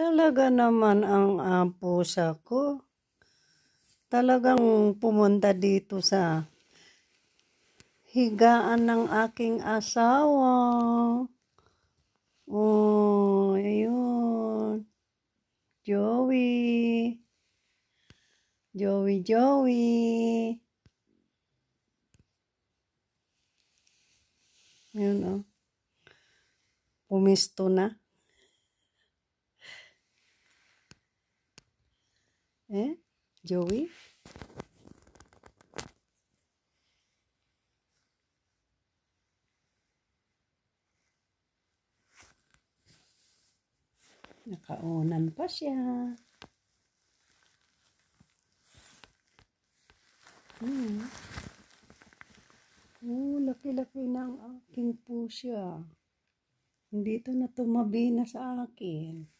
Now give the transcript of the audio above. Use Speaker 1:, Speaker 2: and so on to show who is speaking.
Speaker 1: Talaga naman ang uh, pusa ko. Talagang pumunta dito sa higaan ng
Speaker 2: aking asawa. Oh, ayun. Joey. Joey,
Speaker 3: Joey. Ayun, oh. Pumisto na. Eh? Joey?
Speaker 4: Nakaunan pa siya. Hmm. Oh, laki-laki
Speaker 1: na ang aking pusya. Hindi ito na tumabi na sa akin.